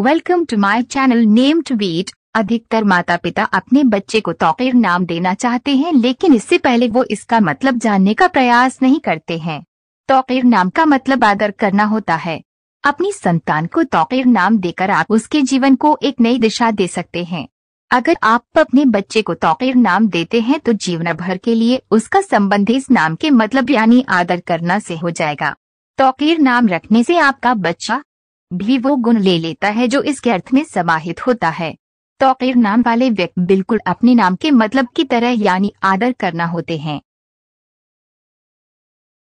welcome to my channel name to beat अधिकतर माता पिता अपने बच्चे को तो नाम देना चाहते हैं लेकिन इससे पहले वो इसका मतलब जानने का प्रयास नहीं करते हैं तोकीर नाम का मतलब आदर करना होता है अपनी संतान को तोकीर नाम देकर आप उसके जीवन को एक नई दिशा दे सकते हैं अगर आप अपने बच्चे को तोकीर नाम देते हैं तो जीवन भर के लिए उसका संबंध इस नाम के मतलब यानी आदर करना से हो जाएगा तोकीर नाम रखने से आपका बच्चा भी वो गुण ले लेता है जो इसके अर्थ में समाहित होता है तो नाम वाले व्यक्ति बिल्कुल अपने नाम के मतलब की तरह यानी आदर करना होते हैं